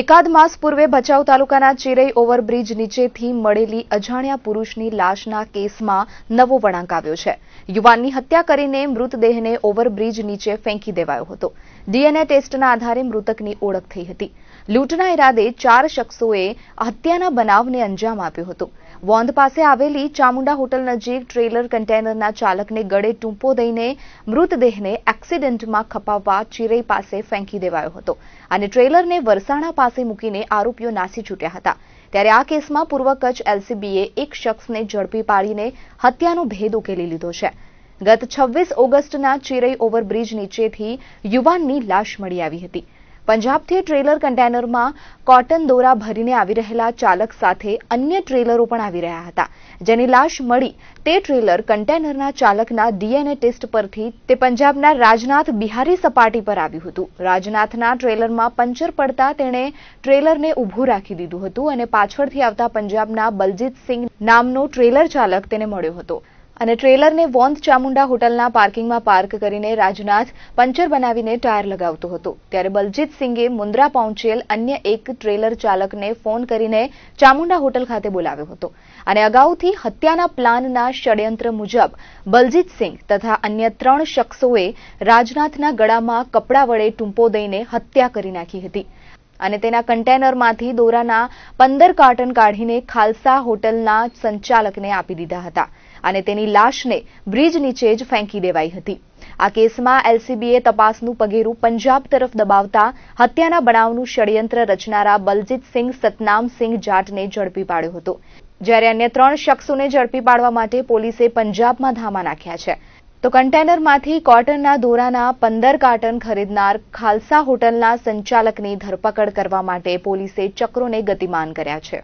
એકાદ માસ પૂર્વે ભચાઉ તાલુકાના ચિરઈ ઓવરબ્રિજ નીચેથી મળેલી અજાણ્યા પુરુષની લાશના કેસમાં નવો વળાંક આવ્યો છે યુવાનની હત્યા કરીને મૃતદેહને ઓવરબ્રિજ નીચે ફેંકી દેવાયો હતો ડીએનએ ટેસ્ટના આધારે મૃતકની ઓળખ થઈ હતી લૂંટના ઇરાદે ચાર શખ્સોએ હત્યાના બનાવને અંજામ આપ્યો હતો વોંધ પાસે આવેલી ચામુંડા હોટલ નજીક ટ્રેલર કન્ટેનરના ચાલકને ગળે ટૂંપો દઈને મૃતદેહને એક્સિડેન્ટમાં ખપાવવા ચિરઈ પાસે ફેંકી દેવાયો હતો અને ટ્રેલરને વરસાણા પાસે મૂકીને આરોપીઓ નાસી છૂટ્યા હતા ત્યારે આ કેસમાં પૂર્વ કચ્છ એલસીબીએ એક શખ્સને ઝડપી પાડીને હત્યાનો ભેદ ઉકેલી લીધો છે ગત છવ્વીસ ઓગસ્ટના ચિરઈ ઓવરબ્રિજ નીચેથી યુવાનની લાશ મળી આવી હતી પંજાબથી ટ્રેલર કન્ટેનરમાં કોટન દોરા ભરીને આવી રહેલા ચાલક સાથે અન્ય ટ્રેલરો પણ આવી રહ્યા હતા જેની લાશ મળી તે ટ્રેલર કન્ટેનરના ચાલકના ડીએનએ ટેસ્ટ પરથી તે પંજાબના રાજનાથ બિહારી સપાટી પર આવ્યું હતું રાજનાથના ટ્રેલરમાં પંચર પડતા તેણે ટ્રેલરને ઊભું રાખી દીધું હતું અને પાછળથી આવતા પંજાબના બલજીતસિંહ નામનો ટ્રેલર ચાલક તેને મળ્યો હતો અને ટ્રેલરને વોંધ ચામુંડા હોટલના પાર્કિંગમાં પાર્ક કરીને રાજનાથ પંચર બનાવીને ટાયર લગાવતો હતો ત્યારે બલજીત સિંઘે મુન્દ્રા પહોંચેલ અન્ય એક ટ્રેલર ચાલકને ફોન કરીને ચામુંડા હોટલ ખાતે બોલાવ્યો હતો અને અગાઉથી હત્યાના પ્લાનના ષડયંત્ર મુજબ બલજીત સિંઘ તથા અન્ય ત્રણ શખ્સોએ રાજનાથના ગળામાં કપડા વડે ટૂંપો દઈને હત્યા કરી નાખી હતી અને તેના કન્ટેનરમાંથી દોરાના પંદર કાર્ટન કાઢીને ખાલસા હોટલના સંચાલકને આપી દીધા હતા અને તેની લાશને બ્રિજ નીચે જ ફેંકી દેવાઈ હતી આ કેસમાં એલસીબીએ તપાસનું પગેરું પંજાબ તરફ દબાવતા હત્યાના બનાવનું ષડયંત્ર રચનારા બલજીતસિંહ સતનામસિંહ જાટને ઝડપી પાડ્યો હતો જ્યારે અન્ય ત્રણ શખ્સોને ઝડપી પાડવા માટે પોલીસે પંજાબમાં ધામા નાખ્યા છે તો કન્ટેનરમાંથી કોટનના દોરાના પંદર કાર્ટન ખરીદનાર ખાલસા હોટલના સંચાલકની ધરપકડ કરવા માટે પોલીસે ચક્રોને ગતિમાન કર્યા છે